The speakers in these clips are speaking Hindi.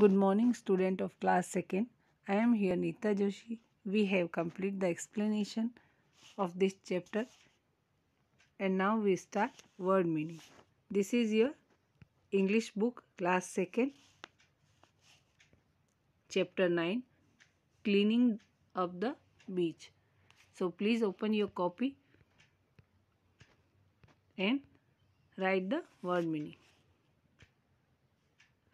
Good morning student of class 2nd. I am here Nita Joshi. We have complete the explanation of this chapter and now we start word meaning. This is your English book class 2nd chapter 9 cleaning of the beach. So please open your copy and write the word meaning.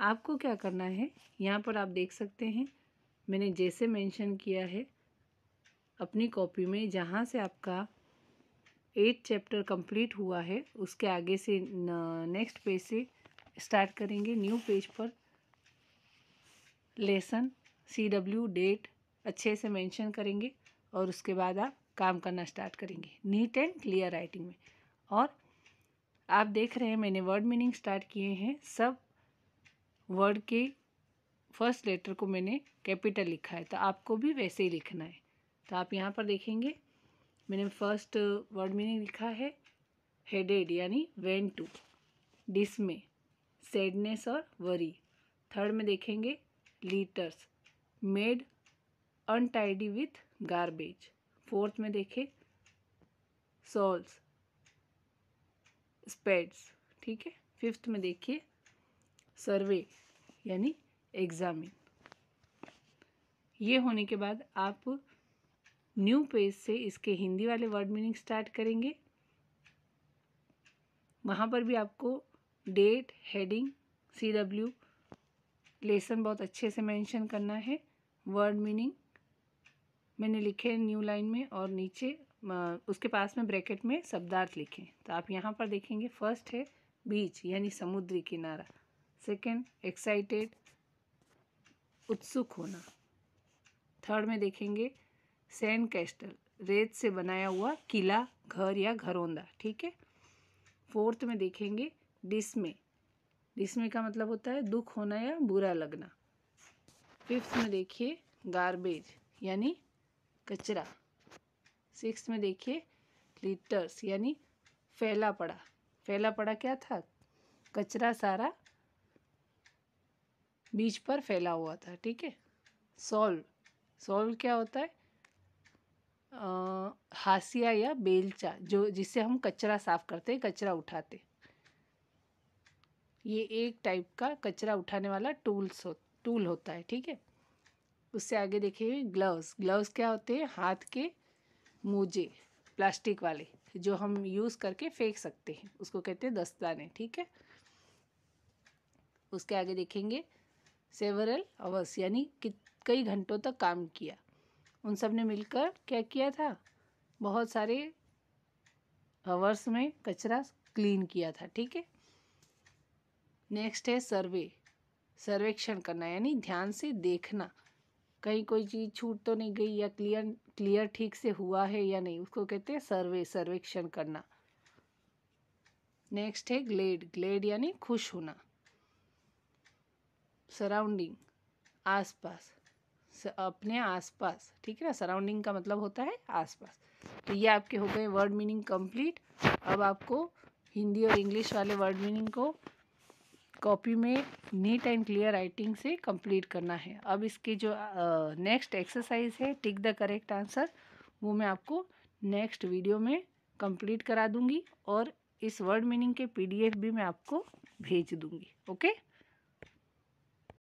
आपको क्या करना है यहाँ पर आप देख सकते हैं मैंने जैसे मेंशन किया है अपनी कॉपी में जहाँ से आपका एट चैप्टर कंप्लीट हुआ है उसके आगे से नेक्स्ट पेज से स्टार्ट करेंगे न्यू पेज पर लेसन सी डब्ल्यू डेट अच्छे से मेंशन करेंगे और उसके बाद आप काम करना स्टार्ट करेंगे नीट एंड क्लियर राइटिंग में और आप देख रहे हैं मैंने वर्ड मीनिंग स्टार्ट किए हैं सब वर्ड के फर्स्ट लेटर को मैंने कैपिटल लिखा है तो आपको भी वैसे ही लिखना है तो आप यहाँ पर देखेंगे मैंने फर्स्ट वर्ड में लिखा है हेडेड यानी वेन टू डिसमे सैडनेस और वरी थर्ड में देखेंगे litters made untidy with garbage fourth में देखें सॉल्स स्पेड्स ठीक है फिफ्थ में देखिए सर्वे यानी एग्जामिन ये होने के बाद आप न्यू पेज से इसके हिंदी वाले वर्ड मीनिंग स्टार्ट करेंगे वहाँ पर भी आपको date heading C W lesson बहुत अच्छे से मेंशन करना है वर्ड मीनिंग मैंने लिखे न्यू लाइन में और नीचे उसके पास में ब्रैकेट में शब्दार्थ लिखे तो आप यहाँ पर देखेंगे फर्स्ट है बीच यानी समुद्री किनारा सेकंड एक्साइटेड उत्सुक होना थर्ड में देखेंगे सैंड कैस्टल रेत से बनाया हुआ किला घर या घरोंदा ठीक है फोर्थ में देखेंगे डिसमे डिसमे का मतलब होता है दुख होना या बुरा लगना फिफ्थ में देखिए गार्बेज यानी कचरा सिक्स में देखिए लिटर्स यानी फैला पड़ा फैला पड़ा क्या था कचरा सारा बीच पर फैला हुआ था ठीक है सॉल सॉल क्या होता है आ, हासिया या बेलचा जो जिससे हम कचरा साफ करते कचरा उठाते ये एक टाइप का कचरा उठाने वाला टूल्स हो टूल होता है ठीक है उससे आगे देखिए ग्लव्स ग्लव्स क्या होते हैं हाथ के मोजे प्लास्टिक वाले जो हम यूज़ करके फेंक सकते हैं उसको कहते हैं दस्ताने ठीक है उसके आगे देखेंगे सेवरल अवर्स यानी कई घंटों तक काम किया उन सब ने मिलकर क्या किया था बहुत सारे अवर्स में कचरा क्लीन किया था ठीक है नेक्स्ट है सर्वे सर्वेक्षण करना यानी ध्यान से देखना कहीं कोई चीज़ छूट तो नहीं गई या क्लियर क्लियर ठीक से हुआ है या नहीं उसको कहते हैं सर्वे सर्वेक्षण करना नेक्स्ट है ग्लेड ग्लेड यानी खुश होना सराउंडिंग आसपास अपने आसपास ठीक है ना सराउंडिंग का मतलब होता है आसपास तो ये आपके हो गए वर्ड मीनिंग कंप्लीट अब आपको हिंदी और इंग्लिश वाले वर्ड मीनिंग को कॉपी में नीट एंड क्लियर राइटिंग से कंप्लीट करना है अब इसके जो नेक्स्ट uh, एक्सरसाइज है टिक द करेक्ट आंसर वो मैं आपको नेक्स्ट वीडियो में कंप्लीट करा दूंगी और इस वर्ड मीनिंग के पीडीएफ भी मैं आपको भेज दूंगी ओके